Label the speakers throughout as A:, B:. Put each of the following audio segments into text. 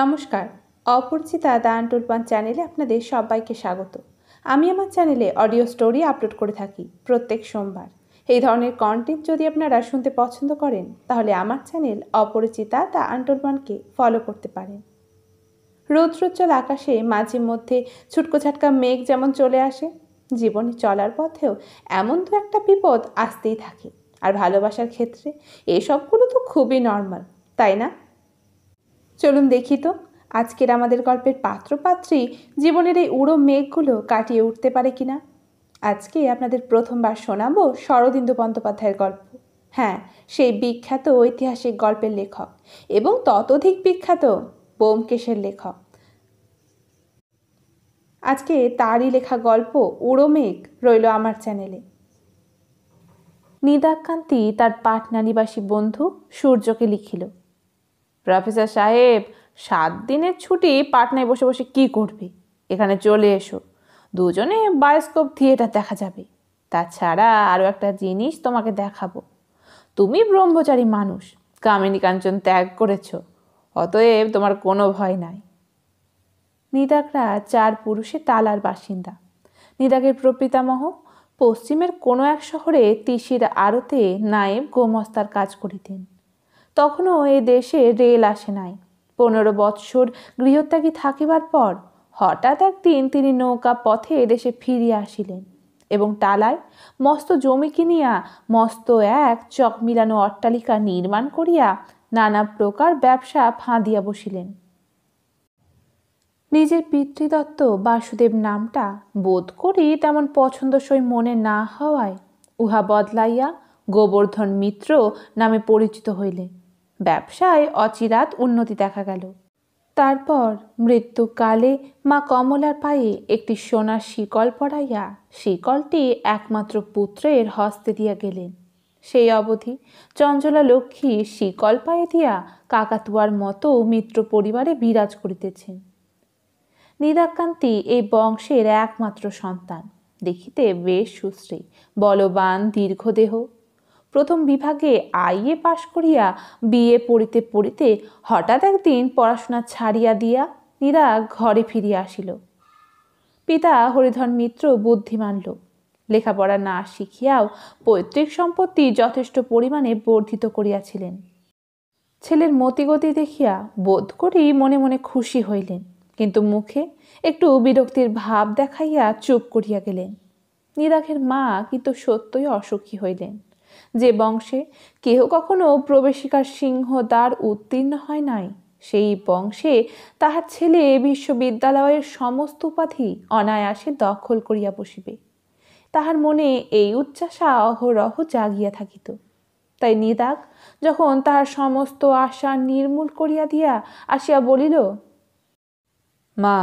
A: নমস্কার অপরিচিতা দ্য আন্টুলপান চ্যানেলে আপনাদের সবাইকে স্বাগত আমি আমার চ্যানেলে অডিও স্টোরি আপলোড করে থাকি প্রত্যেক সোমবার এই ধরনের কন্টেন্ট যদি আপনারা শুনতে পছন্দ করেন তাহলে আমার চ্যানেল অপরিচিতা দ্য আন্টুলপানকে ফলো করতে পারেন রৌদ্রোজ্জ্বল আকাশে মাঝে মধ্যে ছুটকো ছাটকা মেঘ যেমন চলে আসে জীবনে চলার পথেও এমন তো একটা বিপদ আসতেই থাকে আর ভালোবাসার ক্ষেত্রে এসবগুলো তো খুবই নর্মাল তাই না চলুন দেখি তো আজকের আমাদের গল্পের পাত্রপাত্রী জীবনের এই উড়ো মেঘগুলো কাটিয়ে উঠতে পারে কিনা আজকে আপনাদের প্রথমবার শোনাবো শরদিন্দু বন্দ্যোপাধ্যায়ের গল্প হ্যাঁ সেই বিখ্যাত ঐতিহাসিক গল্পের লেখক এবং ততোধিক বিখ্যাত বোমকেশের লেখক আজকে তারই লেখা গল্প উড়ো মেঘ রইল আমার চ্যানেলে নিদাকান্তি তার পাটনা নিবাসী বন্ধু সূর্যকে লিখিল প্রফেসর সাহেব সাত দিনের ছুটি পাটনায় বসে বসে কি করবে এখানে চলে এসো দুজনে বায়োস্কোপ থিয়েটার দেখা যাবে তাছাড়া আরও একটা জিনিস তোমাকে দেখাবো তুমি ব্রহ্মচারী মানুষ কামিনী কাঞ্চন ত্যাগ করেছ অতএব তোমার কোনো ভয় নাই নিদাকরা চার পুরুষে তালার বাসিন্দা নিদাকের প্রপিতামহ পশ্চিমের কোনো এক শহরে তিসির আড়তে নায়েব গোমস্তার কাজ করিতেন তখনও এ দেশে রেল আসে নাই পনেরো বৎসর গৃহত্যাগী থাকিবার পর হঠাৎ একদিন তিনি নৌকা পথে এদেশে ফিরিয়া আসিলেন এবং টালায় মস্ত জমি কিনিয়া মস্ত এক চক মিলানো অট্টালিকা নির্মাণ করিয়া নানা প্রকার ব্যবসা ফাঁদিয়া বসিলেন নিজের পিতৃদত্ত বাসুদেব নামটা বোধ করি তেমন পছন্দসই মনে না হওয়ায় উহা বদলাইয়া গোবর্ধন মিত্র নামে পরিচিত হইলেন ব্যবসায় অচিরাত উন্নতি দেখা গেল তারপর মৃত্যুকালে মা কমলার পায়ে একটি সোনার শিকল পড়াইয়া শিকলটি একমাত্র পুত্রের হস্তে দিয়া গেলেন সেই অবধি চঞ্চলা লক্ষ্মী শিকল পায়ে দিয়া কাকাতুয়ার মতো মিত্র পরিবারে বিরাজ করিতেছেন নিদাকান্তি এই বংশের একমাত্র সন্তান দেখিতে বেশ সুশ্রী বলবান দীর্ঘদেহ প্রথম বিভাগে আইএ পাশ করিয়া বিএ পড়িতে পড়িতে হঠাৎ একদিন পড়াশোনা ছাড়িয়া দিয়া নীরা ঘরে ফিরিয়া আসিল পিতা হরিধন মিত্র বুদ্ধিমান লোক লেখাপড়া না শিখিয়াও পৈতৃক সম্পত্তি যথেষ্ট পরিমাণে বর্ধিত করিয়াছিলেন ছেলের মতিগতি দেখিয়া বোধ করি মনে মনে খুশি হইলেন কিন্তু মুখে একটু বিরক্তির ভাব দেখাইয়া চুপ করিয়া গেলেন নিরাঘের মা কিন্তু সত্যই অসুখী হইলেন যে বংশে কেহ কখনো প্রবেশিকার সিংহ দ্বার উত্তীর্ণ হয় নাই সেই বংশে তাহার ছেলে বিশ্ববিদ্যালয়ের সমস্ত উপাধি অনায়াসে দখল করিয়া বসিবে তাহার মনে এই উচ্চাসা অহরহ জাগিয়া থাকিত তাই নিদাক যখন তাহার সমস্ত আশা নির্মূল করিয়া দিয়া আসিয়া বলিল মা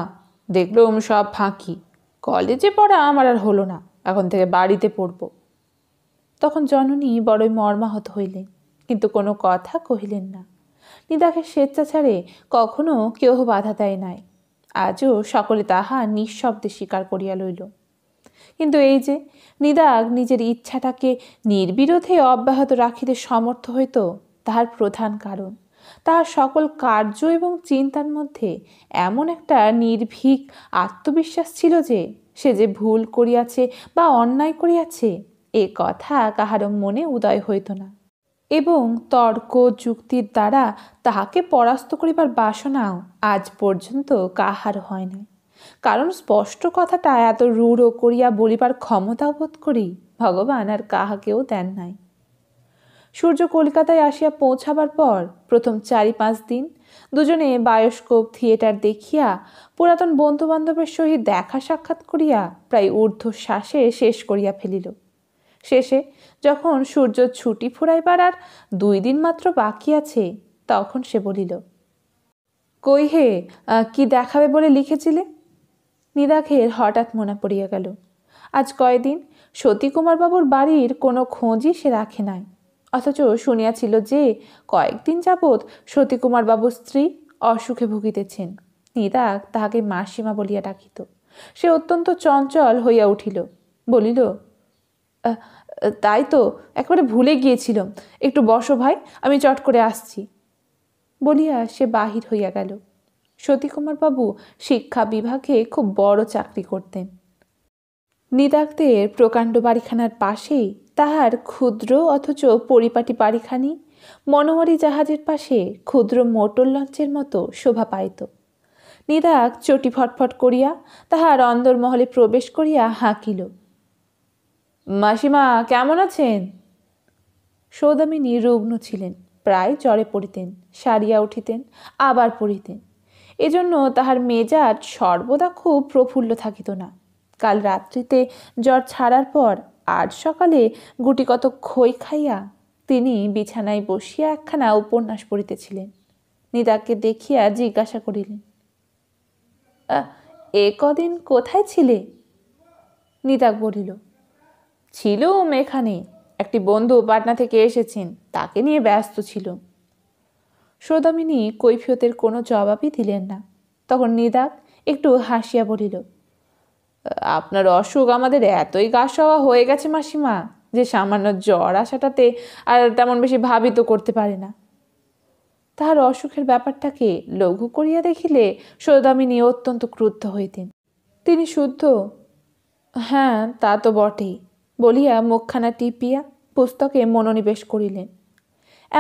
A: দেখলুম সব ফাঁকি কলেজে পড়া আমার আর হলো না এখন থেকে বাড়িতে পড়বো তখন জননী বড়ই মর্মাহত হইলেন কিন্তু কোনো কথা কহিলেন না নিদাকে ছাড়ে কখনো কেহ বাধা দেয় নাই আজও সকলে তাহা নিঃশব্দে স্বীকার করিয়া লইল কিন্তু এই যে নিদাগ নিজের ইচ্ছাটাকে নির্বিরোধে অব্যাহত রাখিতে সমর্থ হইত তাহার প্রধান কারণ তাহার সকল কার্য এবং চিন্তার মধ্যে এমন একটা নির্ভীক আত্মবিশ্বাস ছিল যে সে যে ভুল করিয়াছে বা অন্যায় করিয়াছে এ কথা কাহারও মনে উদয় হইত না এবং তর্ক যুক্তির দ্বারা তাহাকে পরাস্ত করিবার বাসনাও আজ পর্যন্ত কাহার হয় নাই কারণ স্পষ্ট কথাটা এত রূঢ় করিয়া বলিবার ক্ষমতা বোধ করি ভগবান আর কাহাকেও দেন নাই সূর্য কলকাতায় আসিয়া পৌঁছাবার পর প্রথম চারি পাঁচ দিন দুজনে বায়োস্কোপ থিয়েটার দেখিয়া পুরাতন বন্ধুবান্ধবের সহিত দেখা সাক্ষাৎ করিয়া প্রায় শ্বাসে শেষ করিয়া ফেলিল শেষে যখন সূর্য ছুটি ফুরাইবার আর দুই দিন মাত্র বাকি আছে তখন সে বলিল কই হে কি দেখাবে বলে লিখেছিলে নিদাঘের হঠাৎ মনে পড়িয়া গেল আজ কয়দিন সতীকুমারবাবুর বাড়ির কোনো খোঁজই সে রাখে নাই অথচ শুনিয়াছিল যে কয়েকদিন যাবৎ সতীকুমারবাবুর স্ত্রী অসুখে ভুগিতেছেন নিদাক তাহাকে মাসিমা বলিয়া ডাকিত সে অত্যন্ত চঞ্চল হইয়া উঠিল বলিল তাই তো একবারে ভুলে গিয়েছিল একটু বসো ভাই আমি চট করে আসছি বলিয়া সে বাহির হইয়া গেল সতীকুমারবাবু শিক্ষা বিভাগে খুব বড় চাকরি করতেন নিদাক্তের প্রকাণ্ড বাড়িখানার পাশেই তাহার ক্ষুদ্র অথচ পরিপাটি বাড়িখানি মনোহরী জাহাজের পাশে ক্ষুদ্র মোটর লঞ্চের মতো শোভা পাইত নিদাক চটি ফটফট করিয়া তাহার অন্দরমহলে প্রবেশ করিয়া হাঁকিল মাসিমা কেমন আছেন সৌদামিনী রুগ্ন ছিলেন প্রায় জ্বরে পড়িতেন সারিয়া উঠিতেন আবার পড়িতেন এজন্য তাহার মেজাজ সর্বদা খুব প্রফুল্ল থাকিত না কাল রাত্রিতে জ্বর ছাড়ার পর আজ সকালে গুটিকত খই খাইয়া তিনি বিছানায় বসিয়া একখানা উপন্যাস পড়িতেছিলেন নিদাকে দেখিয়া জিজ্ঞাসা করিলেন এ কদিন কোথায় ছিলে নিদাক বলিল ছিল এখানে একটি বন্ধু পাটনা থেকে এসেছেন তাকে নিয়ে ব্যস্ত ছিল সৌদামিনী কৈফিয়তের কোনো জবাবই দিলেন না তখন নিদাক একটু হাসিয়া বলিল আপনার অসুখ আমাদের এতই গা হওয়া হয়ে গেছে মাসিমা যে সামান্য জ্বর আসাটাতে আর তেমন বেশি ভাবিত করতে পারে না তাহার অসুখের ব্যাপারটাকে লঘু করিয়া দেখিলে সৌদামিনী অত্যন্ত ক্রুদ্ধ হইতেন তিনি শুদ্ধ হ্যাঁ তা তো বটেই বলিয়া মুখখানা টিপিয়া পুস্তকে মনোনিবেশ করিলেন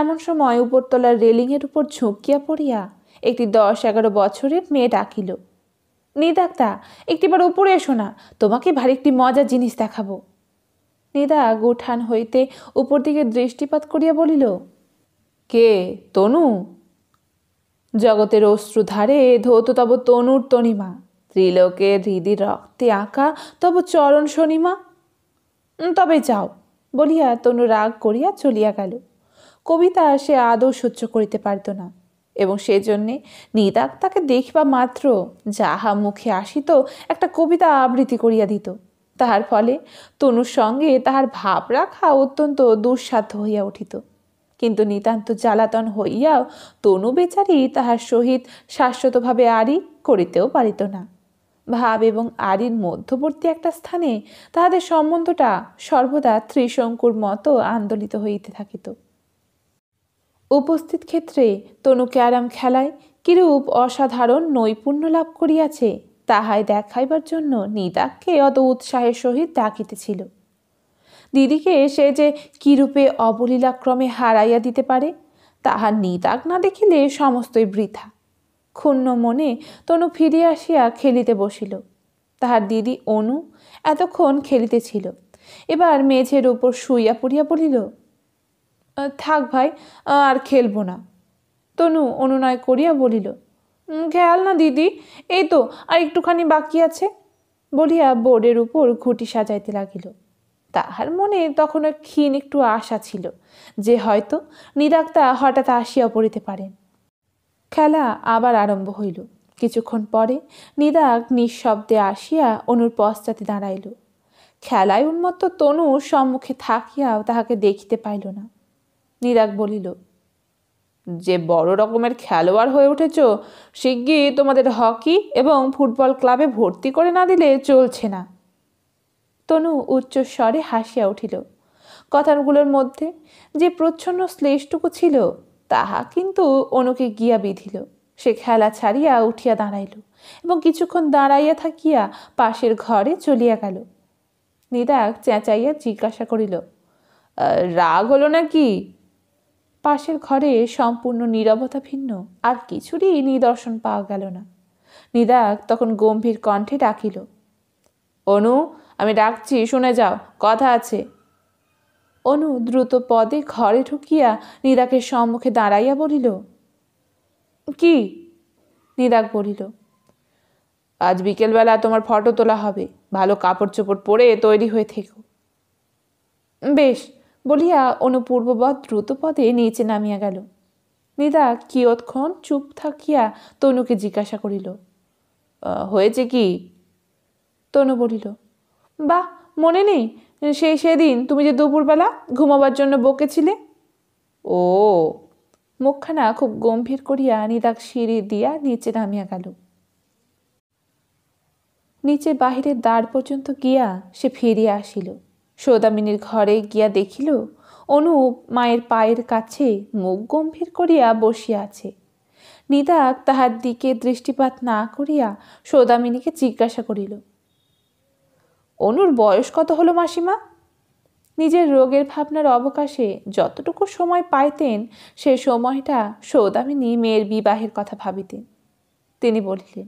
A: এমন সময় উপরতলার রেলিংয়ের উপর ঝুঁকিয়া পড়িয়া একটি দশ এগারো বছরের মেয়ে ডাকিল নিদাক্তা একটিবার উপরে এসো না তোমাকে ভারী একটি মজার জিনিস দেখাবো নিদা গুঠান হইতে উপর দিকে দৃষ্টিপাত করিয়া বলিল কে তনু জগতের অশ্রুধারে ধৌত তব তনুর তনিমা ত্রিলোকের হৃদি রক্তে আঁকা তব চরণ শনিমা তবে যাও বলিয়া তনু রাগ করিয়া চলিয়া গেল কবিতা সে আদৌ সহ্য করিতে পারত না এবং সেজন্যে নিদাক তাকে দেখবা মাত্র যাহা মুখে আসিত একটা কবিতা আবৃত্তি করিয়া দিত তাহার ফলে তনুর সঙ্গে তাহার ভাব রাখা অত্যন্ত দুঃসাধ্য হইয়া উঠিত কিন্তু নিতান্ত জ্বালাতন হইয়াও তনু বেচারি তাহার সহিত শাশ্বতভাবে আড়ি করিতেও পারিত না ভাব এবং আরির মধ্যবর্তী একটা স্থানে তাহাদের সম্বন্ধটা সর্বদা ত্রিশঙ্কুর মতো আন্দোলিত হইতে থাকিত উপস্থিত ক্ষেত্রে তনু ক্যারাম খেলায় কিরূপ অসাধারণ নৈপুণ্য লাভ করিয়াছে তাহাই দেখাইবার জন্য নিদাককে অত উৎসাহের সহিত ডাকিতেছিল দিদিকে সে যে কিরূপে অবলীলাক্রমে হারাইয়া দিতে পারে তাহার নিদাক না দেখিলে সমস্তই বৃথা ক্ষুণ্ণ মনে তনু ফিরিয়া আসিয়া খেলিতে বসিল তাহার দিদি অনু এতক্ষণ খেলিতেছিল এবার মেঝের ওপর শুইয়া পড়িয়া বলিল থাক ভাই আর খেলব না তনু অনুনয় করিয়া বলিল খেয়াল না দিদি এই তো আর একটুখানি বাকি আছে বলিয়া বোর্ডের উপর ঘুটি সাজাইতে লাগিল তাহার মনে তখন ক্ষীণ একটু আশা ছিল যে হয়তো নিরাক্তা হঠাৎ আসিয়া পড়িতে পারেন খেলা আবার আরম্ভ হইল কিছুক্ষণ পরে নিদাগ নিঃশব্দে আসিয়া অনুর পশ্চাতে দাঁড়াইল খেলায় উন্মত্ত তনু সম্মুখে থাকিয়াও তাহাকে দেখিতে পাইল না নিরাগ বলিল যে বড় রকমের খেলোয়াড় হয়ে উঠেছ শিগগি তোমাদের হকি এবং ফুটবল ক্লাবে ভর্তি করে না দিলে চলছে না তনু উচ্চস্বরে হাসিয়া উঠিল কথাগুলোর মধ্যে যে প্রচ্ছন্ন শ্লেষটুকু ছিল তাহা কিন্তু অনুকে গিয়া বিধিল সে খেলা ছাড়িয়া উঠিয়া দাঁড়াইল এবং কিছুক্ষণ দাঁড়াইয়া থাকিয়া পাশের ঘরে চলিয়া গেল নিদাক চেঁচাইয়া জিজ্ঞাসা করিল রাগ হলো নাকি পাশের ঘরে সম্পূর্ণ নীরবতা ভিন্ন আর কিছুরই নিদর্শন পাওয়া গেল না নিদাক তখন গম্ভীর কণ্ঠে ডাকিল অনু আমি ডাকছি শুনে যাও কথা আছে অনু দ্রুত পদে ঘরে ঢুকিয়া নিদাকের সম্মুখে দাঁড়াইয়া বলিল কি নিদাক বলিল আজ বিকেলবেলা তোমার ফটো তোলা হবে ভালো কাপড় চোপড় পরে তৈরি হয়ে থেকো বেশ বলিয়া অনুপূর্ববৎ দ্রুত পদে নিচে নামিয়া গেল নিদা কিয়ৎক্ষণ চুপ থাকিয়া তনুকে জিজ্ঞাসা করিল হয়েছে কি তনু বলিল বা মনে নেই সেই সেদিন তুমি যে দুপুরবেলা ঘুমাবার জন্য বকেছিলে ও মুখখানা খুব গম্ভীর করিয়া নিদাক সিঁড়ি দিয়া নিচে নামিয়া গেল নিচে বাহিরের দ্বার পর্যন্ত গিয়া সে ফিরিয়া আসিল সৌদামিনীর ঘরে গিয়া দেখিল অনুপ মায়ের পায়ের কাছে মুখ গম্ভীর করিয়া বসিয়া আছে নিদাক তাহার দিকে দৃষ্টিপাত না করিয়া সৌদামিনীকে জিজ্ঞাসা করিল অনুর বয়স কত হলো মাসিমা নিজের রোগের ভাবনার অবকাশে যতটুকু সময় পাইতেন সে সময়টা সৌদামিনী মেয়ের বিবাহের কথা ভাবিতেন তিনি বলিলেন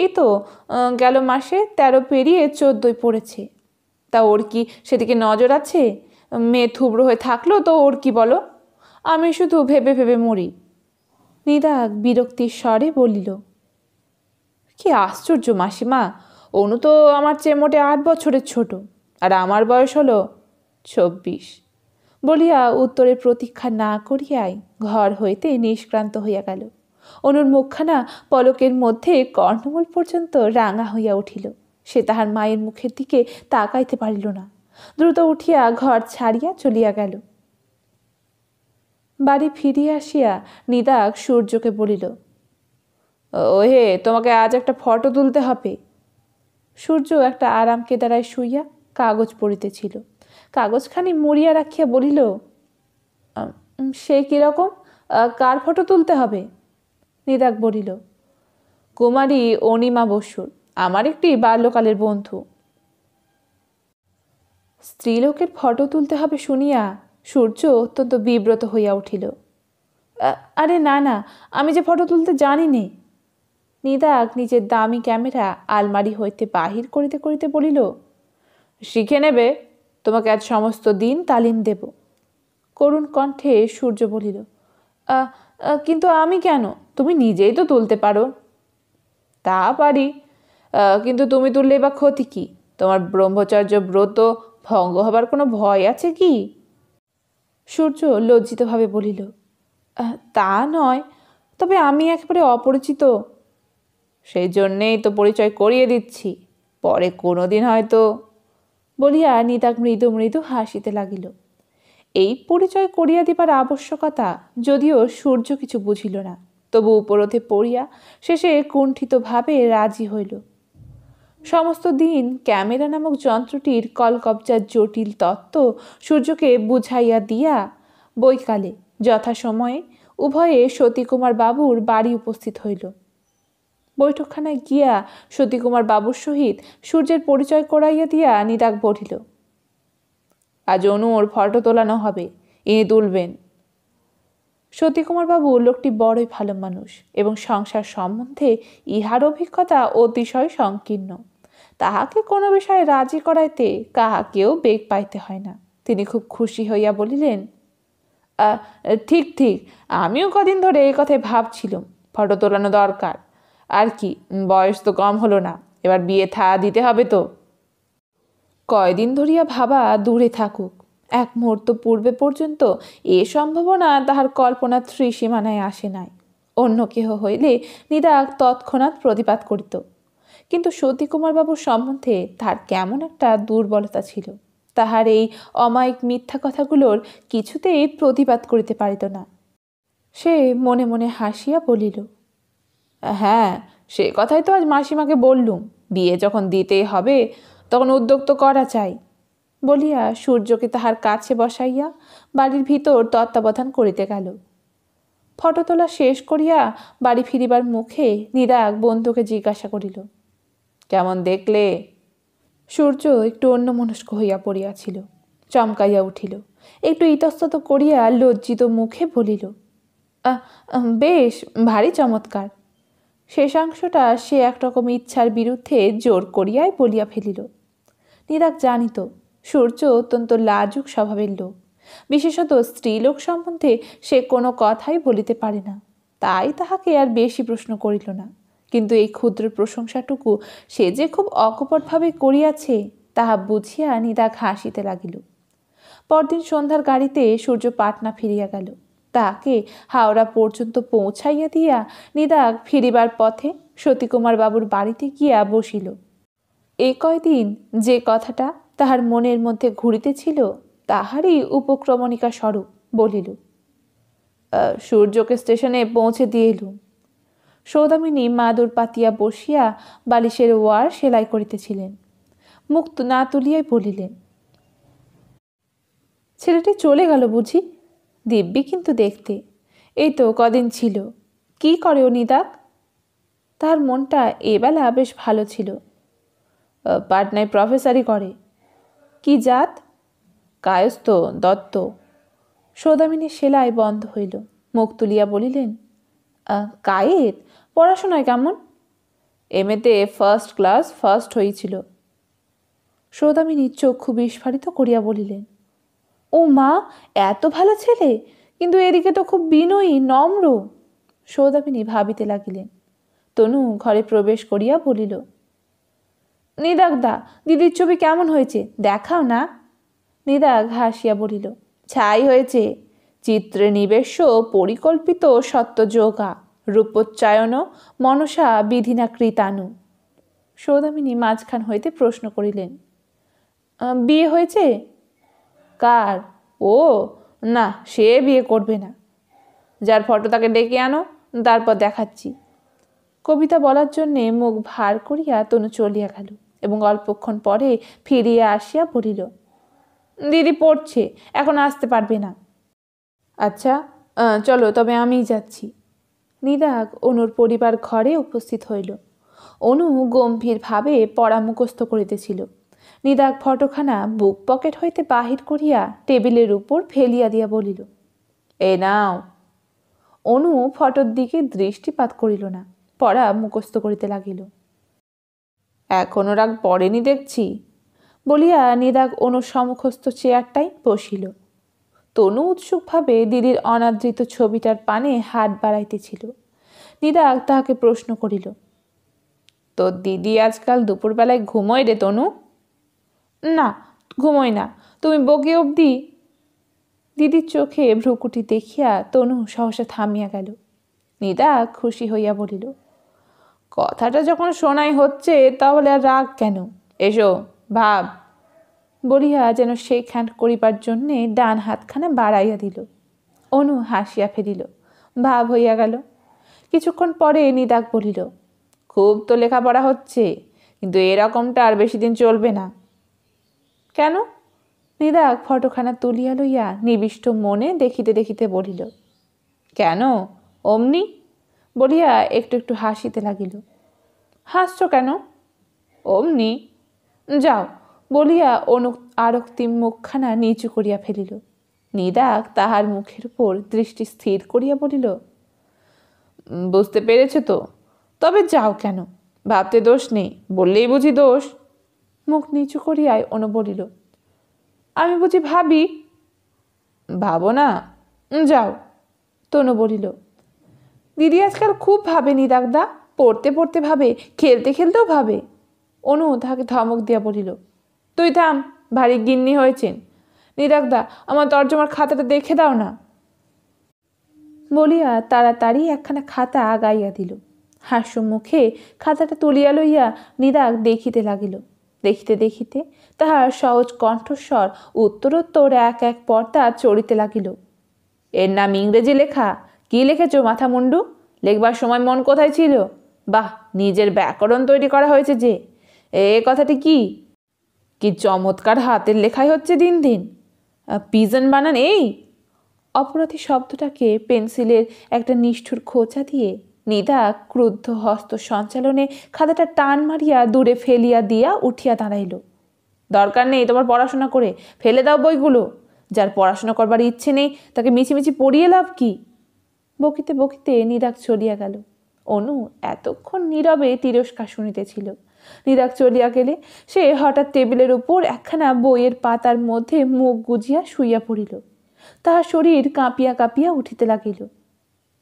A: এই তো গেল মাসে তেরো পেরিয়ে চোদ্দই পড়েছে তা ওর কি সেদিকে নজর আছে মেয়ে থুবড়ো হয়ে থাকলো তো ওর কি বলো আমি শুধু ভেবে ভেবে মরি নিদাক বিরক্তির স্বরে বলিল কি আশ্চর্য মাসিমা অনু তো আমার চেয়ে মোটে আট বছরের ছোট আর আমার বয়স হলো চব্বিশ বলিয়া উত্তরের প্রতীক্ষা না করিয়াই ঘর হইতে নিষ্ক্রান্ত হইয়া গেল অনুর মুখখানা পলকের মধ্যে কর্ণমূল পর্যন্ত রাঙা হইয়া উঠিল সে তাহার মায়ের মুখের দিকে তাকাইতে পারিল না দ্রুত উঠিয়া ঘর ছাড়িয়া চলিয়া গেল বাড়ি ফিরিয়া আসিয়া নিদাক সূর্যকে বলিল ওহে তোমাকে আজ একটা ফটো তুলতে হবে সূর্য একটা আরাম কেদারায় শুইয়া কাগজ পড়িতেছিল কাগজখানি মরিয়া রাখিয়া বলিল সে কীরকম কার ফটো তুলতে হবে নিদাক বলিল কুমারী অনিমা বসুর আমার একটি বাল্যকালের বন্ধু স্ত্রীলোকের ফটো তুলতে হবে শুনিয়া সূর্য অত্যন্ত বিব্রত হইয়া উঠিল আরে না না আমি যে ফটো তুলতে জানি নি নিদাক নিজের দামি ক্যামেরা আলমারি হইতে বাহির করিতে করিতে বলিল শিখে নেবে তোমাকে আজ সমস্ত দিন তালিম দেব করুণ কণ্ঠে সূর্য বলিল কিন্তু আমি কেন তুমি নিজেই তো তুলতে পারো তা পারি কিন্তু তুমি তুললে বা ক্ষতি কী তোমার ব্রহ্মচর্য ব্রত ভঙ্গ হবার কোনো ভয় আছে কি সূর্য লজ্জিতভাবে বলিল তা নয় তবে আমি একেবারে অপরিচিত সেই জন্যেই তো পরিচয় করিয়ে দিচ্ছি পরে কোনো দিন হয়তো বলিয়া নিতাক মৃদু মৃদু হাসিতে লাগিল এই পরিচয় করিয়া দিবার আবশ্যকতা যদিও সূর্য কিছু বুঝিল না তবু উপরোধে পড়িয়া শেষে কুণ্ঠিতভাবে রাজি হইল সমস্ত দিন ক্যামেরা নামক যন্ত্রটির কলকবজার জটিল তত্ত্ব সূর্যকে বুঝাইয়া দিয়া বৈকালে যথাসময়ে উভয়ে সতীকুমার বাবুর বাড়ি উপস্থিত হইল বৈঠকখানায় গিয়া সতীকুমার বাবুর সহিত সূর্যের পরিচয় করাইয়া দিয়া নিদাক বলিল আজ অনুর ফটো তোলানো হবে ইনি তুলবেন সতীকুমার বাবু লোকটি বড়ই ভালো মানুষ এবং সংসার সম্বন্ধে ইহার অভিজ্ঞতা অতিশয় সংকীর্ণ তাহাকে কোনো বিষয়ে রাজি করাইতে কাহাকেও বেগ পাইতে হয় না তিনি খুব খুশি হইয়া বলিলেন ঠিক ঠিক আমিও কদিন ধরে এই কথায় ভাবছিলাম ফটো তোলানো দরকার আর কি বয়স তো কম হলো না এবার বিয়ে থা দিতে হবে তো কয়দিন ধরিয়া ভাবা দূরে থাকুক এক মুহূর্ত পূর্বে পর্যন্ত এ সম্ভাবনা তাহার কল্পনা ত্রিসীমানায় আসে নাই অন্য কেহ হইলে নিদা তৎক্ষণাৎ প্রতিবাদ করিত কিন্তু সতীকুমারবাবুর সম্বন্ধে তার কেমন একটা দুর্বলতা ছিল তাহার এই অমায়িক মিথ্যা কথাগুলোর কিছুতেই প্রতিবাদ করিতে পারিত না সে মনে মনে হাসিয়া বলিল হ্যাঁ সে কথাই তো আজ মাসিমাকে বললুম বিয়ে যখন দিতে হবে তখন উদ্যোগ তো করা চাই বলিয়া সূর্যকে তাহার কাছে বসাইয়া বাড়ির ভিতর তত্ত্বাবধান করিতে গেল ফটো তোলা শেষ করিয়া বাড়ি ফিরিবার মুখে নিরাগ বন্ধুকে জিজ্ঞাসা করিল কেমন দেখলে সূর্য একটু অন্যমনস্ক হইয়া পড়িয়াছিল চমকাইয়া উঠিল একটু ইতস্তত করিয়া লজ্জিত মুখে বলিল বেশ ভারী চমৎকার শেষাংশটা সে একরকম ইচ্ছার বিরুদ্ধে জোর করিয়াই বলিয়া ফেলিল নিরাক জানিত সূর্য অত্যন্ত লাজুক স্বভাবের লোক বিশেষত স্ত্রীলোক সম্বন্ধে সে কোনো কথাই বলিতে পারে না তাই তাহাকে আর বেশি প্রশ্ন করিল না কিন্তু এই ক্ষুদ্র প্রশংসাটুকু সে যে খুব অকপটভাবে করিয়াছে তাহা বুঝিয়া নিদাক হাসিতে লাগিল পরদিন সন্ধ্যার গাড়িতে সূর্য পাটনা ফিরিয়া গেল তাকে হাওড়া পর্যন্ত পৌঁছাইয়া দিয়া নিদাক ফিরিবার পথে সতীকুমার বাবুর বাড়িতে গিয়া বসিল এ কয়দিন যে কথাটা তাহার মনের মধ্যে ঘুরিতেছিল তাহারই উপক্রমণিকা স্বরূপ বলিল সূর্যকে স্টেশনে পৌঁছে দিয়ে এলুম সৌদামিনী মাদুর পাতিয়া বসিয়া বালিশের ওয়ার সেলাই করিতেছিলেন মুক্ত না তুলিয়াই বলিলেন ছেলেটি চলে গেল বুঝি দিব্যি কিন্তু দেখতে এই তো কদিন ছিল কি করে অনিদাক তার মনটা এবেলা বেশ ভালো ছিল পাটনায় প্রফেসারই করে কি জাত কায়স্থ দত্ত সৌদামিনী সেলাই বন্ধ হইল মুখ তুলিয়া বলিলেন কায়েত পড়াশোনায় কেমন এতে ফার্স্ট ক্লাস ফার্স্ট হয়েছিল সৌদামিনী চক্ষু বিস্ফারিত করিয়া বলিলেন ও মা এত ভালো ছেলে কিন্তু এদিকে তো খুব বিনয়ী নম্র সৌদামিনী ভাবিতে লাগিলেন তনু ঘরে প্রবেশ করিয়া বলিল নিদাগদা দিদির ছবি কেমন হয়েছে দেখাও না নিদাগ হাসিয়া বলিল ছাই হয়েছে চিত্রে নিবেশ্য পরিকল্পিত সত্য যোগা রূপোচ্চায়ন মনসা বিধিনা কৃতানু সৌদামিনী মাঝখান হইতে প্রশ্ন করিলেন বিয়ে হয়েছে কার ও না সে বিয়ে করবে না যার ফটো তাকে ডেকে আনো তারপর দেখাচ্ছি কবিতা বলার জন্যে মুখ ভার করিয়া তনু চলিয়া গেল এবং অল্পক্ষণ পরে ফিরিয়া আসিয়া পড়িল দিদি পড়ছে এখন আসতে পারবে না আচ্ছা চলো তবে আমি যাচ্ছি নিদাক অনুর পরিবার ঘরে উপস্থিত হইল অনু গম্ভীরভাবে পড়া মুখস্থ করিতেছিল নিদাক ফটোখানা বুক পকেট হইতে বাহির করিয়া টেবিলের উপর ফেলিয়া দিয়া বলিল এ নাও অনু ফটোর দিকে দৃষ্টিপাত করিল না পড়া মুখস্থ করিতে লাগিল এখনও রাগ পড়েনি দেখছি বলিয়া নিদাক অনু সমুখস্থ চেয়ারটাই বসিল তনু উৎসুকভাবে দিদির অনাদৃত ছবিটার পানে হাত বাড়াইতেছিল নিদাক তাহাকে প্রশ্ন করিল তো দিদি আজকাল দুপুরবেলায় ঘুমোয় রে তনু না ঘুমোই না তুমি বগে অবধি দিদির চোখে ভ্রুকুটি দেখিয়া তনু সহসা থামিয়া গেল নিদা খুশি হইয়া বলিল কথাটা যখন শোনাই হচ্ছে তাহলে আর রাগ কেন এসো ভাব বলিয়া যেন সেই খান করিবার জন্যে ডান হাতখানা বাড়াইয়া দিল অনু হাসিয়া ফেলিল ভাব হইয়া গেল কিছুক্ষণ পরে নিদাক বলিল খুব তো লেখাপড়া হচ্ছে কিন্তু এরকমটা আর বেশি দিন চলবে না কেন নিদা ফটোখানা তুলিয়া লইয়া নিবিষ্ট মনে দেখিতে দেখিতে বলিল কেন অমনি বলিয়া একটু একটু হাসিতে লাগিল হাসছ কেন অমনি যাও বলিয়া অনু আরক্তিম মুখখানা নিচু করিয়া ফেলিল নিদাক তাহার মুখের উপর দৃষ্টি স্থির করিয়া বলিল বুঝতে পেরেছ তো তবে যাও কেন ভাবতে দোষ নেই বললেই বুঝি দোষ মুখ নিচু করিয়াই অনু বলিল আমি বুঝি ভাবি ভাবো না যাও তনু বলিল দিদি আজকাল খুব ভাবে নিরাগদা পড়তে পড়তে ভাবে খেলতে খেলতেও ভাবে অনু তাকে ধমক দিয়া বলিল তুই থাম ভারী গিন্নি হয়েছেন নিরাগদা আমার তর্জমার খাতাটা দেখে দাও না বলিয়া তাড়াতাড়ি একখানা খাতা আগাইয়া দিল হাস্য মুখে খাতাটা তুলিয়া লইয়া নিরাগ দেখিতে লাগিল দেখিতে দেখিতে তাহার সহজ কণ্ঠস্বর উত্তরোত্তর এক এক পর্দা চড়িতে লাগিল এর নাম ইংরেজি লেখা কি লেখেছ মাথা মুন্ডু লেখবার সময় মন কোথায় ছিল বাহ নিজের ব্যাকরণ তৈরি করা হয়েছে যে এ কথাটি কি কি চমৎকার হাতের লেখাই হচ্ছে দিন দিন পিজন বানান এই অপরাধী শব্দটাকে পেন্সিলের একটা নিষ্ঠুর খোঁচা দিয়ে নিদা ক্রুদ্ধ হস্ত সঞ্চালনে খাতাটা টান মারিয়া দূরে ফেলিয়া দিয়া উঠিয়া দাঁড়াইল দরকার নেই তোমার পড়াশোনা করে ফেলে দাও বইগুলো যার পড়াশোনা করবার ইচ্ছে নেই তাকে মিছিমিছি পড়িয়ে লাভ কি বকিতে বকিতে নিরাগ চলিয়া গেল অনু এতক্ষণ নীরবে তিরস্কার শুনিতেছিল নিরাগ চলিয়া গেলে সে হঠাৎ টেবিলের উপর একখানা বইয়ের পাতার মধ্যে মুখ গুজিয়া শুইয়া পড়িল তাহার শরীর কাঁপিয়া কাঁপিয়া উঠিতে লাগিল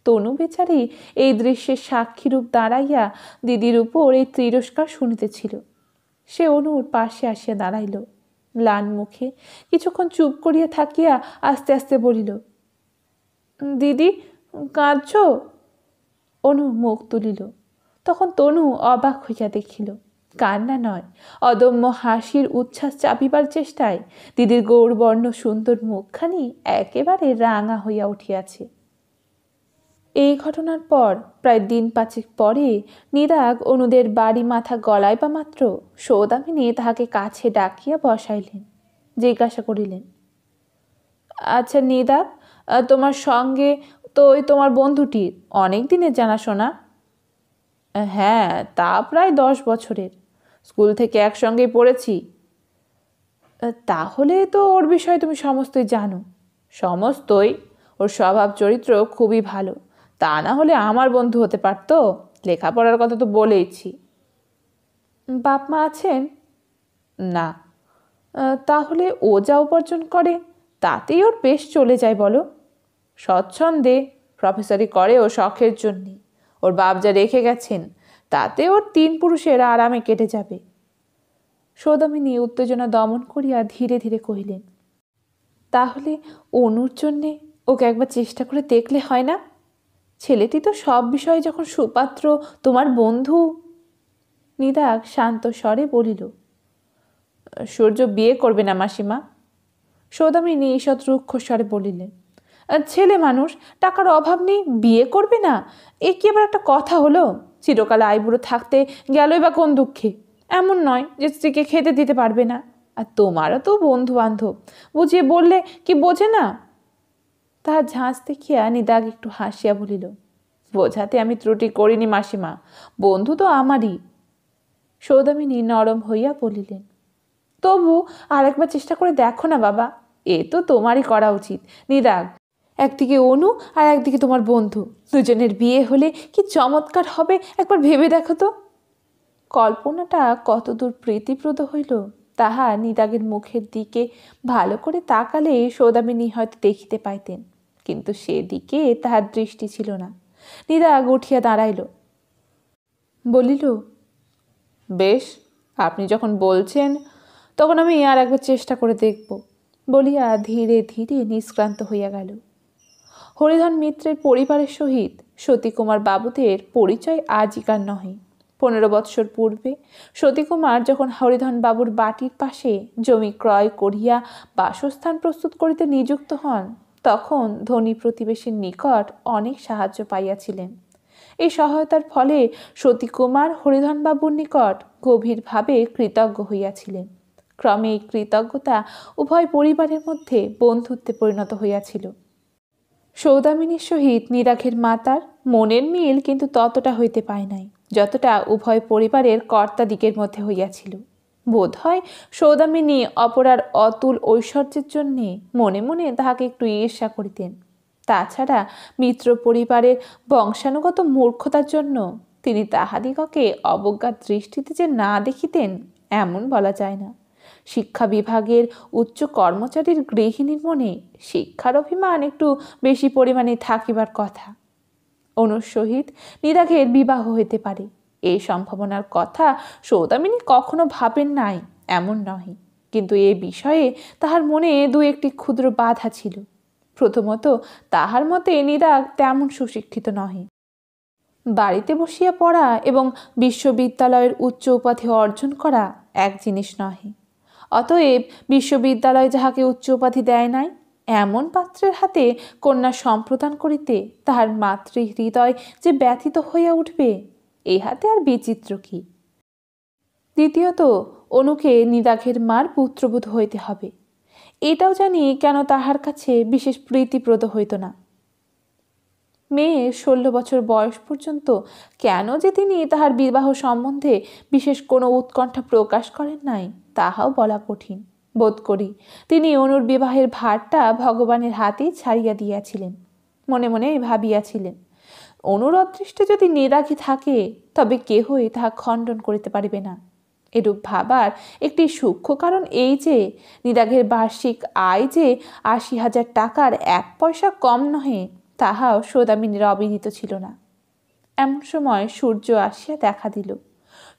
A: তনু বেচারি এই দৃশ্যের সাক্ষীরূপ দাঁড়াইয়া দিদির উপর এই তিরস্কার শুনিতেছিল সে অনুর পাশে আসিয়া দাঁড়াইল ম্লান মুখে কিছুক্ষণ চুপ করিয়া থাকিয়া আস্তে আস্তে বলিল দিদি কাঁদছ অনু মুখ তুলিল তখন তনু অবাক হইয়া দেখিল কান্না নয় অদম্য হাসির উচ্ছ্বাস চাপিবার চেষ্টায় দিদির গৌরবর্ণ সুন্দর মুখখানি একেবারে রাঙা হইয়া উঠিয়াছে এই ঘটনার পর প্রায় দিন পাঁচেক পরে নিরাগ অনুদের বাড়ি মাথা গলায় বা মাত্র সৌদামিনী তাহাকে কাছে ডাকিয়া বসাইলেন জিজ্ঞাসা করিলেন আচ্ছা নিদাগ তোমার সঙ্গে তো ওই তোমার বন্ধুটির অনেক দিনের জানাশোনা হ্যাঁ তা প্রায় দশ বছরের স্কুল থেকে একসঙ্গে পড়েছি তাহলে তো ওর বিষয়ে তুমি সমস্তই জানো সমস্তই ওর স্বভাব চরিত্র খুবই ভালো তা না হলে আমার বন্ধু হতে পারতো লেখাপড়ার কথা তো বলেইছি বাপ মা আছেন না তাহলে ও যা উপার্জন করে তাতেই ওর বেশ চলে যায় বলো স্বচ্ছন্দে প্রফেসরি করে ও শখের জন্যে ওর বাপ যা রেখে গেছেন তাতে ওর তিন পুরুষের আরামে কেটে যাবে সৌদামিনী উত্তেজনা দমন করিয়া ধীরে ধীরে কহিলেন তাহলে অনুর জন্যে ওকে একবার চেষ্টা করে দেখলে হয় না ছেলেটি তো সব বিষয়ে যখন সুপাত্র তোমার বন্ধু নিদাক শান্ত স্বরে বলিল সূর্য বিয়ে করবে না মাসিমা সৌদামিনী ঈষৎ রুক্ষ স্বরে বলিলেন ছেলে মানুষ টাকার অভাব নেই বিয়ে করবে না এ কি আবার একটা কথা হলো চিরকাল আইবুড়ো থাকতে গেলই বা কোন দুঃখে এমন নয় যে স্ত্রীকে খেতে দিতে পারবে না আর তোমারও তো বন্ধু বান্ধব বুঝিয়ে বললে কি বোঝে না তাহার ঝাঁজ দেখিয়া নিদাগ একটু হাসিয়া বলিল বোঝাতে আমি ত্রুটি করিনি মাসিমা বন্ধু তো আমারই সৌদামিনী নরম হইয়া বলিলেন তবু আরেকবার চেষ্টা করে দেখো না বাবা এ তো তোমারই করা উচিত নিদাগ একদিকে অনু আর একদিকে তোমার বন্ধু দুজনের বিয়ে হলে কি চমৎকার হবে একবার ভেবে দেখো তো কল্পনাটা কতদূর প্রীতিপ্রদ হইল তাহা নিদাগের মুখের দিকে ভালো করে তাকালে সৌদামিনী হয়তো দেখিতে পাইতেন কিন্তু সেদিকে তাহার দৃষ্টি ছিল না নিদা গুঠিয়া দাঁড়াইল বলিল বেশ আপনি যখন বলছেন তখন আমি আর একবার চেষ্টা করে দেখব বলিয়া ধীরে ধীরে নিষ্ক্রান্ত হইয়া গেল হরিধন মিত্রের পরিবারের সহিত সতীকুমার বাবুদের পরিচয় আজিকার নহে পনেরো বৎসর পূর্বে সতীকুমার যখন হরিধন বাবুর বাটির পাশে জমি ক্রয় করিয়া বাসস্থান প্রস্তুত করিতে নিযুক্ত হন তখন ধনী প্রতিবেশীর নিকট অনেক সাহায্য পাইয়াছিলেন এই সহায়তার ফলে সতীকুমার হরিধনবাবুর নিকট গভীরভাবে কৃতজ্ঞ হইয়াছিলেন ক্রমে এই কৃতজ্ঞতা উভয় পরিবারের মধ্যে বন্ধুত্বে পরিণত হইয়াছিল সৌদামিনীর সহিত নিরাখের মাতার মনের মিল কিন্তু ততটা হইতে পায় নাই যতটা উভয় পরিবারের কর্তাদিকের মধ্যে হইয়াছিল বোধ হয় সৌদামিনী অপরার অতুল ঐশ্বর্যের জন্যে মনে মনে তাহাকে একটু ঈর্ষা করিতেন তাছাড়া মিত্র পরিবারের বংশানুগত মূর্খতার জন্য তিনি তাহাদিগকে অবজ্ঞার দৃষ্টিতে যে না দেখিতেন এমন বলা যায় না শিক্ষা বিভাগের উচ্চ কর্মচারীর গৃহিণীর মনে শিক্ষার অভিমান একটু বেশি পরিমাণে থাকিবার কথা অনুসহিত নিরাঘের বিবাহ হইতে পারে এই সম্ভাবনার কথা সৌদামিনী কখনো ভাবেন নাই এমন নহে কিন্তু এ বিষয়ে তাহার মনে দু একটি ক্ষুদ্র বাধা ছিল প্রথমত তাহার মতে নিদা তেমন সুশিক্ষিত নহে বাড়িতে বসিয়া পড়া এবং বিশ্ববিদ্যালয়ের উচ্চ উপাধি অর্জন করা এক জিনিস নহে অতএব বিশ্ববিদ্যালয় যাহাকে উচ্চ উপাধি দেয় নাই এমন পাত্রের হাতে কন্যা সম্প্রদান করিতে তাহার মাতৃ হৃদয় যে ব্যথিত হইয়া উঠবে হাতে আর বিচিত্র কি দ্বিতীয়ত অনুকে নিদাঘের মার পুত্রবোধ হইতে হবে এটাও জানি কেন তাহার কাছে বিশেষ প্রীতিপ্রদ হইত না মেয়ে ষোলো বছর বয়স পর্যন্ত কেন যে তিনি তাহার বিবাহ সম্বন্ধে বিশেষ কোনো উৎকণ্ঠা প্রকাশ করেন নাই তাহাও বলা কঠিন বোধ করি তিনি অনুর বিবাহের ভারটা ভগবানের হাতেই ছাড়িয়া দিয়াছিলেন মনে মনে ভাবিয়াছিলেন অনুরদৃষ্টে যদি নিরাগী থাকে তবে কেহই তাহা খণ্ডন করিতে পারিবে না এরূপ ভাবার একটি সূক্ষ্ম কারণ এই যে নিরাগের বার্ষিক আয় যে আশি হাজার টাকার এক পয়সা কম নহে তাহাও সৌদামিনীর অবিদিত ছিল না এমন সময় সূর্য আসিয়া দেখা দিল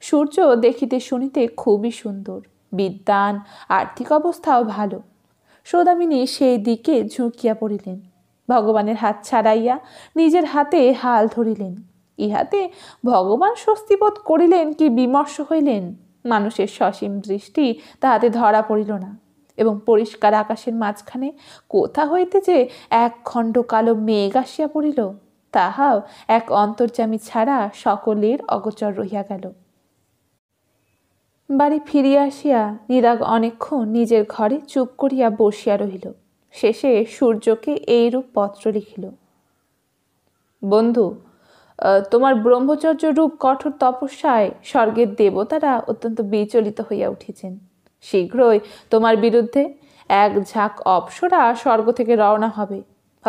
A: সূর্য দেখিতে শুনিতে খুবই সুন্দর বিদ্যান আর্থিক অবস্থাও ভালো সৌদামিনী সেই দিকে ঝুঁকিয়া পড়িলেন ভগবানের হাত ছাড়াইয়া নিজের হাতে হাল ধরিলেন ইহাতে ভগবান স্বস্তিবোধ করিলেন কি বিমর্ষ হইলেন মানুষের সসীম দৃষ্টি তাহাতে ধরা পড়িল না এবং পরিষ্কার আকাশের মাঝখানে কোথা হইতে যে এক খণ্ড কালো মেঘ আসিয়া পড়িল তাহাও এক অন্তর্জামী ছাড়া সকলের অগচর রহিয়া গেল বাড়ি ফিরিয়া আসিয়া নিরাগ অনেকক্ষণ নিজের ঘরে চুপ করিয়া বসিয়া রহিল শেষে সূর্যকে এইরূপ পত্র লিখিল বন্ধু তোমার ব্রহ্মচর্য রূপ কঠোর তপস্যায় স্বর্গের দেবতারা অত্যন্ত বিচলিত হইয়া উঠেছেন শীঘ্রই তোমার বিরুদ্ধে এক ঝাঁক অপসরা স্বর্গ থেকে রওনা হবে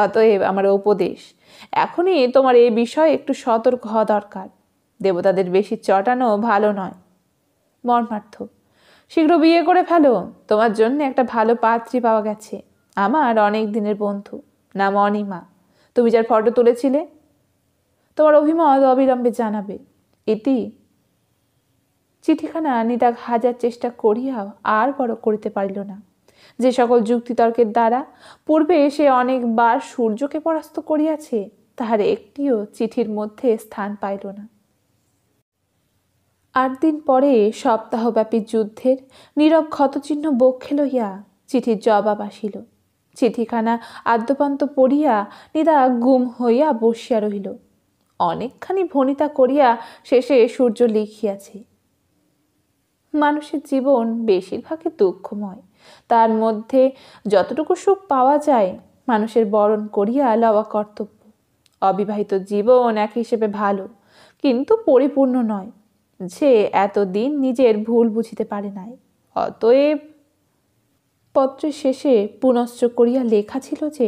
A: অতএব আমার উপদেশ এখনই তোমার এই বিষয়ে একটু সতর্ক হওয়া দরকার দেবতাদের বেশি চটানো ভালো নয় মর্মার্থ শীঘ্র বিয়ে করে ফেলো তোমার জন্য একটা ভালো পাত্রী পাওয়া গেছে আমার অনেক দিনের বন্ধু নাম অনিমা তুমি যার ফটো তুলেছিলে তোমার অভিমত অবিলম্বে জানাবে এটি চিঠিখানা নিতাক হাজার চেষ্টা করিয়াও আর বড় করিতে পারিল না যে সকল যুক্তিতর্কের দ্বারা পূর্বে সে অনেকবার সূর্যকে পরাস্ত করিয়াছে তাহার একটিও চিঠির মধ্যে স্থান পাইল না আট দিন পরে সপ্তাহব্যাপী যুদ্ধের নীরব ক্ষতচিহ্ন বক্ষে লইয়া চিঠির জবাব আসিল চিঠিখানা আদ্যপান্ত পড়িয়া নিদা গুম হইয়া বসিয়া রহিল অনেকখানি ভনিতা করিয়া শেষে সূর্য লিখিয়াছে মানুষের জীবন বেশিরভাগই দুঃখময় তার মধ্যে যতটুকু সুখ পাওয়া যায় মানুষের বরণ করিয়া লওয়া কর্তব্য অবিবাহিত জীবন এক হিসেবে ভালো কিন্তু পরিপূর্ণ নয় যে এতদিন নিজের ভুল বুঝিতে পারে নাই অতএব পত্রের শেষে পুনশ্চ করিয়া লেখা ছিল যে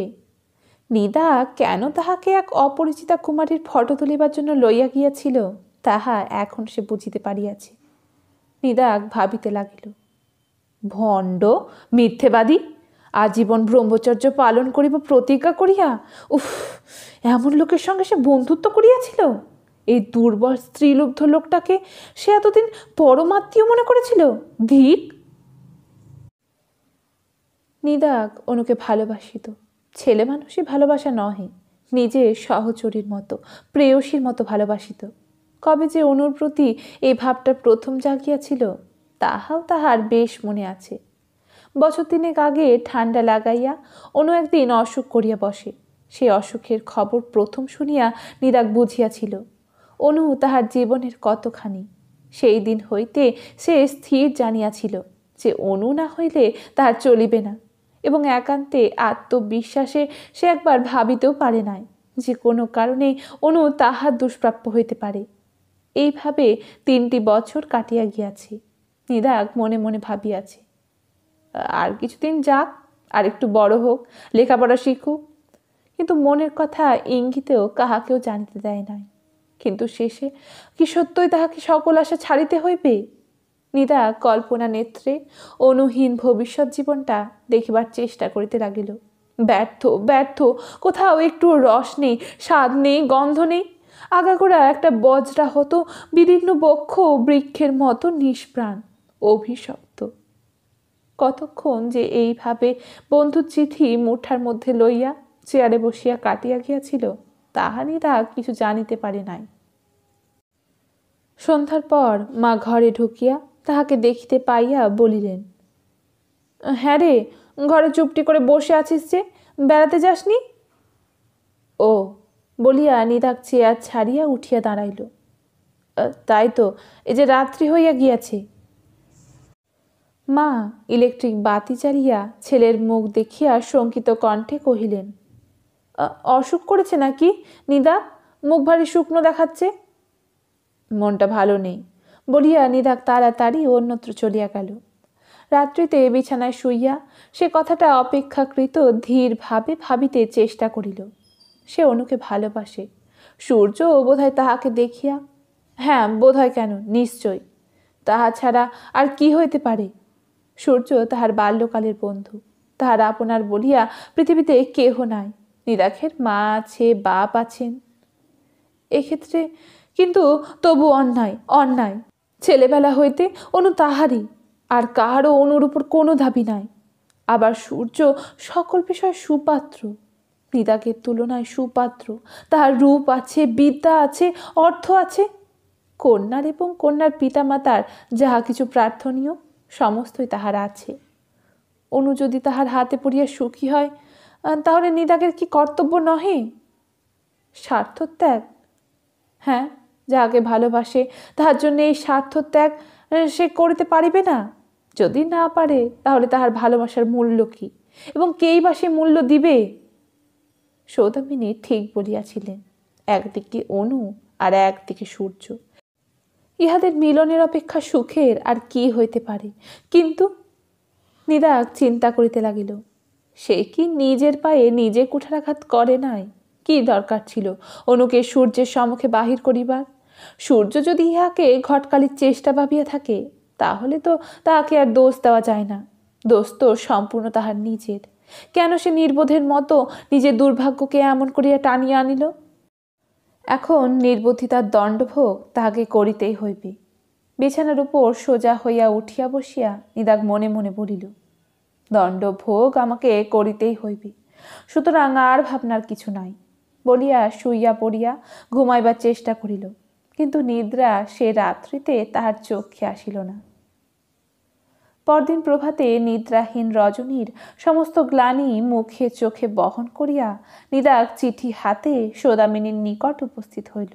A: নিদা কেন তাহাকে এক অপরিচিতা কুমারীর ফটো তুলিবার জন্য লইয়া গিয়াছিল তাহা এখন সে বুঝিতে পারিয়াছে নিদাক ভাবিতে লাগিল ভণ্ড মিথ্যেবাদী আজীবন ব্রহ্মচর্য পালন করিব প্রতিজ্ঞা করিয়া উফ এমন লোকের সঙ্গে সে বন্ধুত্ব করিয়াছিল এই দুর্বল স্ত্রীলুব্ধ লোকটাকে সে এতদিন পরমাত্মীয় মনে করেছিল ধিক নিদাক অনুকে ভালোবাসিত ছেলে মানুষই ভালোবাসা নহে নিজে সহচরীর মতো প্রেয়সীর মতো ভালোবাসিত কবে যে অনুর প্রতি এই ভাবটা প্রথম জাগিয়াছিল তাহাও তাহার বেশ মনে আছে বছর তিনেক আগে ঠান্ডা লাগাইয়া অনু একদিন অসুখ করিয়া বসে সেই অসুখের খবর প্রথম শুনিয়া নিদাক বুঝিয়াছিল অনু তাহার জীবনের কতখানি সেই দিন হইতে সে স্থির জানিয়াছিল যে অনু না হইলে তাহার চলিবে না এবং একান্তে আত্মবিশ্বাসে সে একবার ভাবিতেও পারে নাই যে কোনো কারণে অনু তাহার দুষ্প্রাপ্য হইতে পারে এইভাবে তিনটি বছর কাটিয়া গিয়াছে নিদাক মনে মনে ভাবিয়াছে আর কিছুদিন যাক আর একটু বড় হোক লেখাপড়া শিখুক কিন্তু মনের কথা ইঙ্গিতেও কাহাকেও জানিতে দেয় নাই কিন্তু শেষে কি সত্যই তাহাকে সকল আশা ছাড়িতে হইবে নিদা কল্পনা নেত্রে অনুহীন ভবিষ্যৎ জীবনটা দেখিবার চেষ্টা করিতে লাগিল ব্যর্থ ব্যর্থ কোথাও একটু রস নেই স্বাদ নেই গন্ধ নেই আগাগোড়া একটা বজরা হতো বিদীর্ণ বক্ষ বৃক্ষের মতো নিষ্প্রাণ অভিশপ্ত কতক্ষণ যে এইভাবে বন্ধুর চিঠি মুঠার মধ্যে লইয়া চেয়ারে বসিয়া কাটিয়া গিয়াছিল তাহা নিদা কিছু জানিতে পারে নাই সন্ধ্যার পর মা ঘরে ঢুকিয়া তাহাকে দেখিতে পাইয়া বলিলেন হ্যাঁ রে ঘরে চুপটি করে বসে আছিস যে বেড়াতে যাসনি ও বলিয়া নিদাক চেয়ার ছাড়িয়া উঠিয়া দাঁড়াইল তাই তো এই যে রাত্রি হইয়া গিয়াছে মা ইলেকট্রিক বাতি চালিয়া ছেলের মুখ দেখিয়া শঙ্কিত কণ্ঠে কহিলেন অসুখ করেছে নাকি নিদা মুখ ভারী শুকনো দেখাচ্ছে মনটা ভালো নেই বলিয়া নিধাক তাড়াতাড়ি অন্যত্র চলিয়া গেল রাত্রিতে বিছানায় শুইয়া সে কথাটা অপেক্ষাকৃত ধীরভাবে ভাবিতে চেষ্টা করিল সে অনুকে ভালোবাসে সূর্য বোধহয় তাহাকে দেখিয়া হ্যাঁ বোধহয় কেন নিশ্চয় তাহা ছাড়া আর কি হইতে পারে সূর্য তাহার বাল্যকালের বন্ধু তাহার আপনার বলিয়া পৃথিবীতে কেহ নাই নিরাখের মা আছে বাপ আছেন এক্ষেত্রে কিন্তু তবু অন্যায় অন্যায় ছেলেবেলা হইতে অনু তাহারই আর কাহারও অনুর উপর কোনো দাবি নাই আবার সূর্য সকল বিষয় সুপাত্র নিদাকের তুলনায় সুপাত্র তাহার রূপ আছে বিদ্যা আছে অর্থ আছে কন্যার এবং কন্যার পিতামাতার যাহা কিছু প্রার্থনীয় সমস্তই তাহার আছে অনু যদি তাহার হাতে পড়িয়া সুখী হয় তাহলে নিদাকের কি কর্তব্য নহে স্বার্থত্যাগ হ্যাঁ যাহাকে ভালোবাসে তাহার জন্য এই স্বার্থত্যাগ সে করতে পারিবে না যদি না পারে তাহলে তাহার ভালোবাসার মূল্য কী এবং কেই বা সে মূল্য দিবে সৌদামিনী ঠিক বলিয়াছিলেন একদিকে অনু আর একদিকে সূর্য ইহাদের মিলনের অপেক্ষা সুখের আর কি হইতে পারে কিন্তু নিদা চিন্তা করিতে লাগিল সে কি নিজের পায়ে নিজে কুঠারাঘাত করে নাই কি দরকার ছিল অনুকে সূর্যের সম্মুখে বাহির করিবার সূর্য যদি ইহাকে ঘটকালির চেষ্টা ভাবিয়া থাকে তাহলে তো তাহাকে আর দোষ দেওয়া যায় না দোষ তো সম্পূর্ণ তাহার নিজের কেন সে নির্বোধের মতো নিজের দুর্ভাগ্যকে এমন করিয়া টানিয়া আনিল এখন তার দণ্ডভোগ তাহাকে করিতেই হইবে বিছানার উপর সোজা হইয়া উঠিয়া বসিয়া নিদাগ মনে মনে বলিল দণ্ডভোগ আমাকে করিতেই হইবে সুতরাং আর ভাবনার কিছু নাই বলিয়া শুইয়া পড়িয়া ঘুমাইবার চেষ্টা করিল কিন্তু নিদ্রা সে রাত্রিতে তাহার চোখে আসিল না পরদিন প্রভাতে নিদ্রাহীন রজনীর সমস্ত গ্লানি মুখে চোখে বহন করিয়া নিদাক চিঠি হাতে সোদামিনীর নিকট উপস্থিত হইল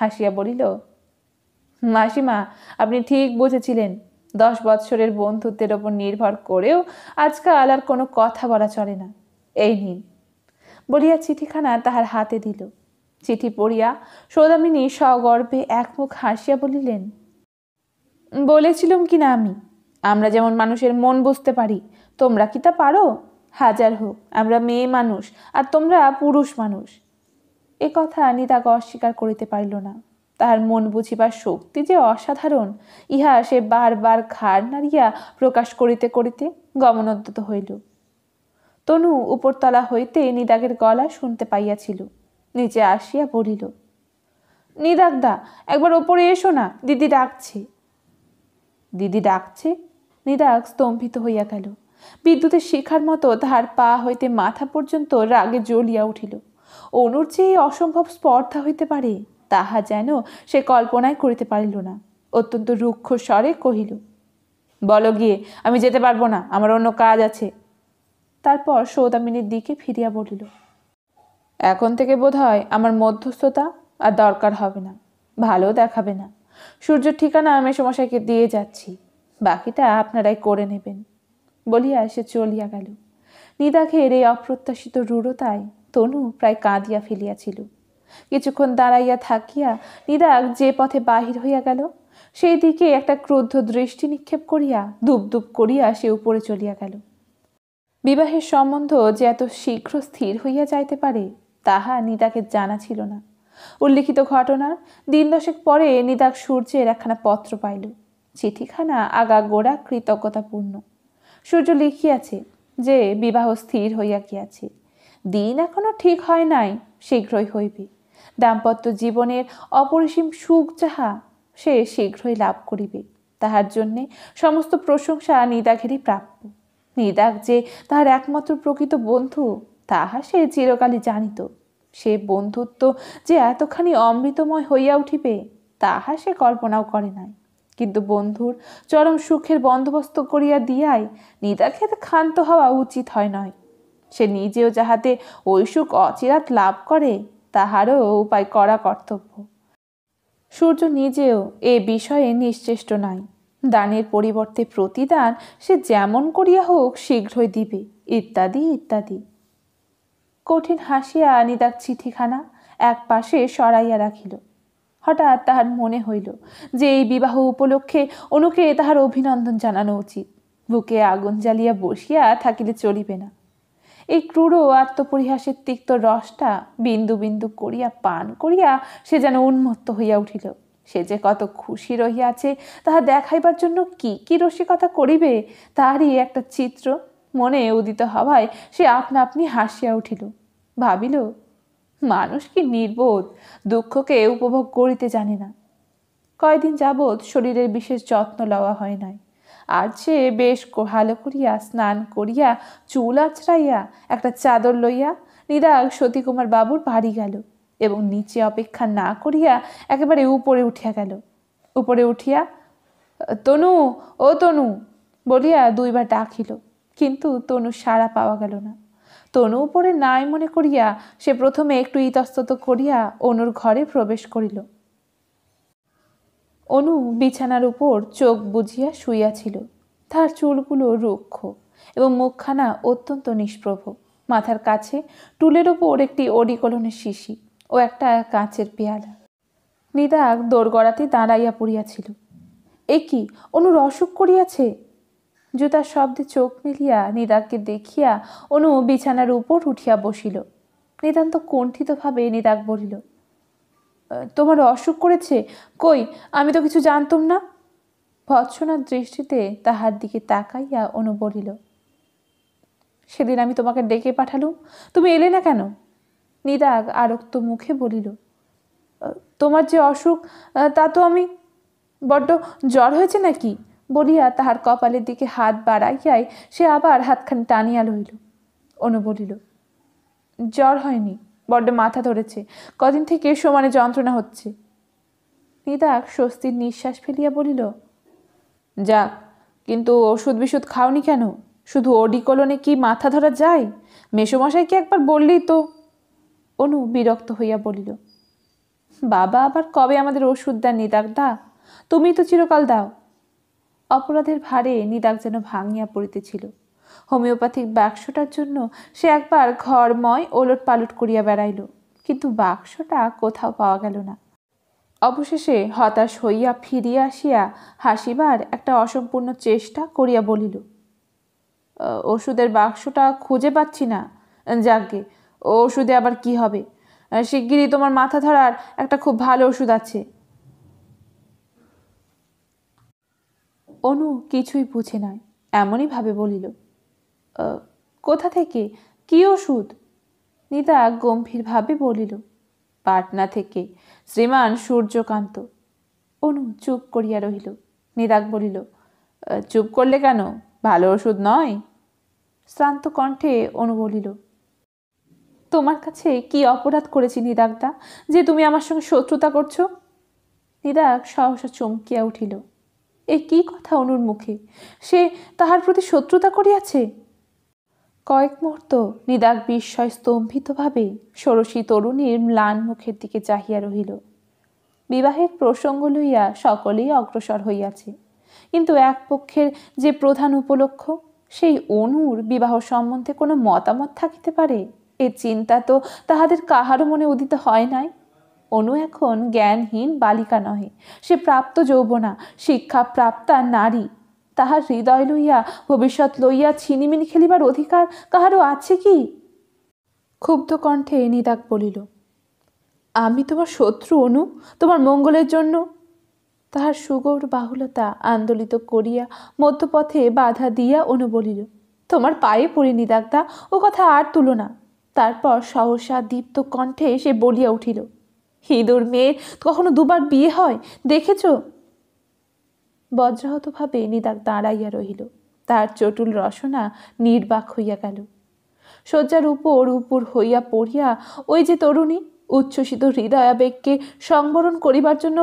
A: হাসিয়া বলিল মাসিমা আপনি ঠিক বুঝেছিলেন দশ বৎসরের বন্ধুত্বের ওপর নির্ভর করেও আজকাল আর কোনো কথা বলা চলে না এই নিন বলিয়া চিঠিখানা তাহার হাতে দিল চিঠি পড়িয়া সৌদামিনী সগর্বে একমুখ হাসিয়া বলিলেন বলেছিলুম কি না আমি আমরা যেমন মানুষের মন বুঝতে পারি তোমরা কি তা পারো হাজার হোক আমরা মেয়ে মানুষ আর তোমরা পুরুষ মানুষ এ কথা নিতাকে অস্বীকার করিতে পারিল না তাহার মন বুঝিবার শক্তি যে অসাধারণ ইহা সে বারবার ঘাড় নাড়িয়া প্রকাশ করিতে করিতে গমনোদ্যত হইল তনু উপরতলা হইতে নিদাগের গলা শুনতে পাইয়াছিল নিচে আসিয়া পড়িল নিদাগদা একবার ওপরে এসো না দিদি ডাকছে দিদি ডাকছে নিদাগ স্তম্ভিত হইয়া গেল বিদ্যুতের শিখার মতো তাহার পা হইতে মাথা পর্যন্ত রাগে জ্বলিয়া উঠিল অনুর যে অসম্ভব স্পর্ধা হইতে পারে তাহা যেন সে কল্পনায় করিতে পারিল না অত্যন্ত রুক্ষ স্বরে কহিল বলো গিয়ে আমি যেতে পারবো না আমার অন্য কাজ আছে তারপর সৌদামিনীর দিকে ফিরিয়া বলিল এখন থেকে বোধ হয় আমার মধ্যস্থতা আর দরকার হবে না ভালো দেখাবে না সূর্যের ঠিকানা মেসমশাইকে দিয়ে যাচ্ছি বাকিটা আপনারাই করে নেবেন বলিয়া সে চলিয়া গেল নিদাখের এই অপ্রত্যাশিত রূঢ়তায় তনু প্রায় কাঁদিয়া ফেলিয়াছিল কিছুক্ষণ দাঁড়াইয়া থাকিয়া নিদাক যে পথে বাহির হইয়া গেল সেই দিকে একটা ক্রুদ্ধ দৃষ্টি নিক্ষেপ করিয়া দুপদুপ করিয়া সে উপরে চলিয়া গেল বিবাহের সম্বন্ধ যে এত শীঘ্র স্থির হইয়া যাইতে পারে তাহা নিতাকে জানা ছিল না উল্লিখিত ঘটনার দিন দশেক পরে নিতাক সূর্যের একখানা পত্র পাইল চিঠিখানা আগা গোড়া কৃতজ্ঞতাপূর্ণ সূর্য লিখিয়াছে যে বিবাহ স্থির হইয়া গিয়াছে দিন এখনো ঠিক হয় নাই শীঘ্রই হইবে দাম্পত্য জীবনের অপরিসীম সুখ যাহা সে শীঘ্রই লাভ করিবে তাহার জন্যে সমস্ত প্রশংসা নিদাঘেরই প্রাপ্য নিদাক যে তাহার একমাত্র প্রকৃত বন্ধু তাহা সে চিরকালই জানিত সে বন্ধুত্ব যে এতখানি অমৃতময় হইয়া উঠিবে তাহা সে কল্পনাও করে নাই কিন্তু বন্ধুর চরম সুখের বন্দোবস্ত করিয়া দিয়াই নিদাক্ষেত ক্ষান্ত হওয়া উচিত হয় নয় সে নিজেও যাহাতে ওই সুখ অচিরাত লাভ করে তাহারও উপায় করা কর্তব্য সূর্য নিজেও এ বিষয়ে নিশ্চেষ্ট নাই দানের পরিবর্তে প্রতিদান সে যেমন করিয়া হোক শীঘ্রই দিবে ইত্যাদি ইত্যাদি কঠিন হাসিয়া নিদাক চিঠিখানা এক পাশে সরাইয়া রাখিল হঠাৎ তাহার মনে হইল যে এই বিবাহ উপলক্ষে অনুকে তাহার অভিনন্দন জানানো উচিত বুকে আগুন জ্বালিয়া বসিয়া থাকিলে চলিবে না এই ক্রূর আত্মপরিহাসের তিক্ত রসটা বিন্দু বিন্দু করিয়া পান করিয়া সে যেন উন্মত্ত হইয়া উঠিল সে যে কত খুশি রহিয়াছে তাহা দেখাইবার জন্য কি কি রসিকতা করিবে তাহারই একটা চিত্র মনে উদিত হওয়ায় সে আপনা আপনি হাসিয়া উঠিল ভাবিল মানুষ কি নির্বোধ দুঃখকে উপভোগ করিতে জানে না কয়দিন যাবৎ শরীরের বিশেষ যত্ন লওয়া হয় নাই আর সে বেশ ভালো করিয়া স্নান করিয়া চুল আছড়াইয়া একটা চাদর লইয়া নিরাগ সতীকুমার বাবুর বাড়ি গেল এবং নিচে অপেক্ষা না করিয়া একেবারে উপরে উঠিয়া গেল উপরে উঠিয়া তনু ও তনু বলিয়া দুইবার ডাকিল কিন্তু তনু সাড়া পাওয়া গেল না তনু উপরে নাই মনে করিয়া সে প্রথমে একটু ইতস্তত করিয়া অনুর ঘরে প্রবেশ করিল অনু বিছানার উপর চোখ বুঝিয়া শুইয়াছিল তার চুলগুলো রুক্ষ এবং মুখখানা অত্যন্ত নিষ্প্রভ মাথার কাছে টুলের উপর একটি অডিকলনের শিশি ও একটা কাঁচের পেয়ালা নিদাক দোরগড়াতে দাঁড়াইয়া পড়িয়াছিল এ কি অনুর অসুখ করিয়াছে জুতার শব্দে চোখ মিলিয়া নিদাককে দেখিয়া অনু বিছানার উপর উঠিয়া বসিল নিতান্ত কণ্ঠিতভাবে নিদাক বলিল তোমার অসুখ করেছে কই আমি তো কিছু জানতাম না ভৎসনার দৃষ্টিতে তাহার দিকে তাকাইয়া অনু বলিল সেদিন আমি তোমাকে ডেকে পাঠালুম তুমি এলে না কেন নিদাক আরক্ত মুখে বলিল তোমার যে অসুখ তা তো আমি বড্ড জ্বর হয়েছে নাকি বলিয়া তাহার কপালের দিকে হাত বাড়াইয়াই সে আবার হাতখানি টানিয়া লইল অনু বলিল জ্বর হয়নি বড্ড মাথা ধরেছে কদিন থেকে সমানে যন্ত্রণা হচ্ছে নিদাক স্বস্তির নিঃশ্বাস ফেলিয়া বলিল যাক কিন্তু ওষুধ বিষুদ খাওনি কেন শুধু ওডিকলনে কি মাথা ধরা যায় কি একবার বললেই তো অনু বিরক্ত হইয়া বলিল বাবা আবার কবে আমাদের ওষুধ দেন নিদাক দা তুমি তো চিরকাল দাও অপরাধের ভারে নিদাক যেন ভাঙিয়া পড়িতেছিল হোমিওপ্যাথিক বাক্সটার জন্য সে একবার ঘরময় ওলট পালট করিয়া বেড়াইল কিন্তু বাক্সটা কোথাও পাওয়া গেল না অবশেষে হতাশ হইয়া ফিরিয়া আসিয়া হাসিবার একটা অসম্পূর্ণ চেষ্টা করিয়া বলিল ওষুধের বাক্সটা খুঁজে পাচ্ছি না যাকে ওষুধে আবার কি হবে শিগগিরই তোমার মাথা ধরার একটা খুব ভালো ওষুধ আছে অনু কিছুই বুঝে নয় এমনইভাবে বলিল কোথা থেকে কী ওষুধ নিতা গম্ভীরভাবে বলিল পাটনা থেকে শ্রীমান সূর্যকান্ত অনু চুপ করিয়া রহিল নিদাক বলিল চুপ করলে কেন ভালো ওষুধ নয় শ্রান্ত কণ্ঠে অনু বলিল তোমার কাছে কি অপরাধ করেছি নিদাকদা যে তুমি আমার সঙ্গে শত্রুতা করছো নিদাক সহসা চমকিয়া উঠিল এ কি কথা অনুর মুখে সে তাহার প্রতি শত্রুতা করিয়াছে কয়েক মুহূর্ত নিদাক বিস্ময় স্তম্ভিতভাবে ষোড়শী তরুণীর ম্লান মুখের দিকে চাহিয়া রহিল বিবাহের প্রসঙ্গ লইয়া সকলেই অগ্রসর হইয়াছে কিন্তু এক পক্ষের যে প্রধান উপলক্ষ সেই অনুর বিবাহ সম্বন্ধে কোনো মতামত থাকিতে পারে এ চিন্তা তো তাহাদের কাহারও মনে উদিত হয় নাই অনু এখন জ্ঞানহীন বালিকা নহে সে প্রাপ্ত যৌবনা শিক্ষা প্রাপ্তা নারী তাহার হৃদয় লইয়া ভবিষ্যৎ লইয়া ছিনিমিনি খেলিবার অধিকার কাহারও আছে কি ক্ষুব্ধ কণ্ঠে নিদাক বলিল আমি তোমার শত্রু অনু তোমার মঙ্গলের জন্য তাহার সুগৌর বাহুলতা আন্দোলিত করিয়া মধ্যপথে বাধা দিয়া অনু বলিল তোমার পায়ে পড়ি দা ও কথা আর তুলো না তারপর সহসা দীপ্ত কণ্ঠে সে বলিয়া উঠিল হিঁদুর মেয়ের কখনো দুবার বিয়ে হয় দেখেছ বজ্রাহতভাবে নিদাক দাঁড়াইয়া রহিল তার চটুল রসনা নির্বাক হইয়া গেল শয্যার উপর উপর হইয়া পড়িয়া ওই যে তরুণী উচ্ছ্বসিত হৃদয়াবেগকে সংবরণ করিবার জন্য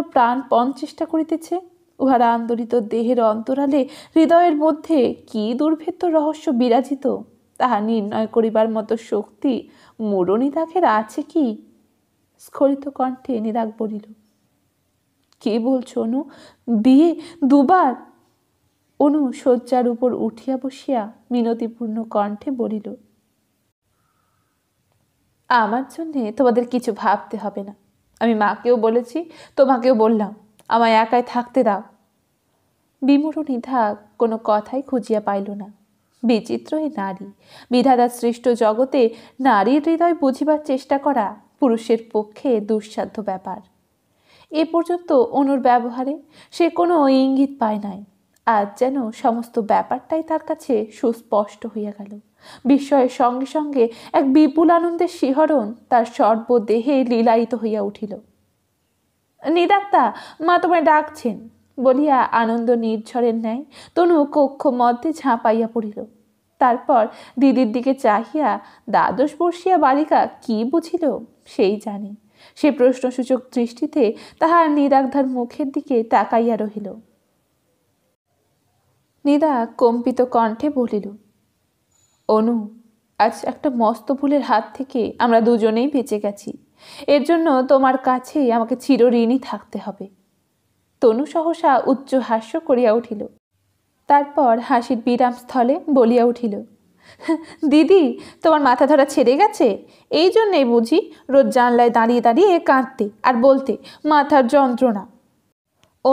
A: পণ চেষ্টা করিতেছে উহারা আন্দোলিত দেহের অন্তরালে হৃদয়ের মধ্যে কি দুর্ভেদ্য রহস্য বিরাজিত তাহা নির্ণয় করিবার মতো শক্তি মুরনিদাখের আছে কি স্খলিত কণ্ঠে নিরাগ বলিল কে বলছো অনু বিয়ে দুবার অনু শয্যার উপর উঠিয়া বসিয়া মিনতিপূর্ণ কণ্ঠে বলিল আমার জন্যে তোমাদের কিছু ভাবতে হবে না আমি মাকেও বলেছি তোমাকেও বললাম আমায় একাই থাকতে দাও বিমুর নিধা কোনো কথাই খুঁজিয়া পাইল না বিচিত্র নারী বিধাতা সৃষ্ট জগতে নারীর হৃদয় বুঝিবার চেষ্টা করা পুরুষের পক্ষে দুঃসাধ্য ব্যাপার এ পর্যন্ত অনুর ব্যবহারে সে কোনো ইঙ্গিত পায় নাই আজ যেন সমস্ত ব্যাপারটাই তার কাছে সুস্পষ্ট হইয়া গেল বিস্ময়ের সঙ্গে সঙ্গে এক বিপুল আনন্দের শিহরণ তার সর্বদেহে লীলায়িত হইয়া উঠিল নিদাত্তা মা তোমায় ডাকছেন বলিয়া আনন্দ নির্ঝরের ন্যায় তনু কক্ষ মধ্যে ঝাঁপাইয়া পড়িল তারপর দিদির দিকে চাহিয়া দ্বাদশ বর্ষিয়া বালিকা কি বুঝিল সেই জানে সে প্রশ্নসূচক দৃষ্টিতে তাহার নিরাগধার মুখের দিকে তাকাইয়া রহিল নিদা কম্পিত কণ্ঠে বলিল অনু আজ একটা মস্ত ভুলের হাত থেকে আমরা দুজনেই বেঁচে গেছি এর জন্য তোমার কাছে আমাকে চিরঋণী থাকতে হবে তনু সহসা উচ্চ হাস্য করিয়া উঠিল তারপর হাসির বিরামস্থলে বলিয়া উঠিল দিদি তোমার মাথা ধরা ছেড়ে গেছে এই জন্যেই বুঝি রোজ জানলায় দাঁড়িয়ে দাঁড়িয়ে কাঁদতে আর বলতে মাথার যন্ত্রণা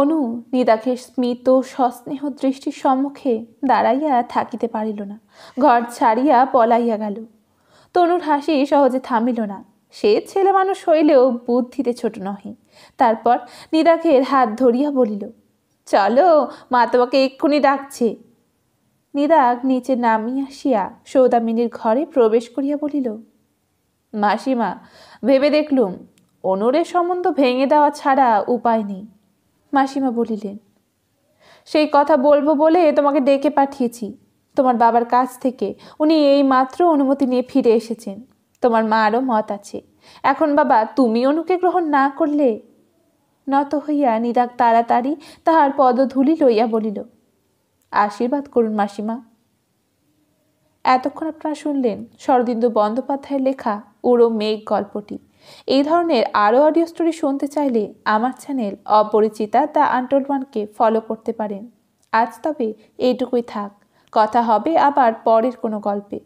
A: অনু নিদাকে স্মিত সস্নেহ দৃষ্টির সম্মুখে দাঁড়াইয়া থাকিতে পারিল না ঘর ছাড়িয়া পলাইয়া গেল তনুর হাসি সহজে থামিল না সে ছেলে মানুষ হইলেও বুদ্ধিতে ছোট নহে তারপর নিদাকের হাত ধরিয়া বলিল চলো মা তোমাকে এক্ষুনি ডাকছে নিদাগ নিচে নামিয়া আসিয়া সৌদামিনীর ঘরে প্রবেশ করিয়া বলিল মাসিমা ভেবে দেখলুম অনুরের সম্বন্ধ ভেঙে দেওয়া ছাড়া উপায় নেই মাসিমা বলিলেন সেই কথা বলবো বলে তোমাকে ডেকে পাঠিয়েছি তোমার বাবার কাছ থেকে উনি এই মাত্র অনুমতি নিয়ে ফিরে এসেছেন তোমার মারও মত আছে এখন বাবা তুমি অনুকে গ্রহণ না করলে নত হইয়া নিদাক তাড়াতাড়ি তাহার পদধূলি লইয়া বলিল আশীর্বাদ করুন মাসিমা এতক্ষণ আপনারা শুনলেন শরদিন্দু বন্দ্যোপাধ্যায়ের লেখা উড়ো মেঘ গল্পটি এই ধরনের আরও অডিও স্টোরি শুনতে চাইলে আমার চ্যানেল অপরিচিতা দ্য আন্টোল ওয়ানকে ফলো করতে পারেন আজ তবে এইটুকুই থাক কথা হবে আবার পরের কোনো গল্পে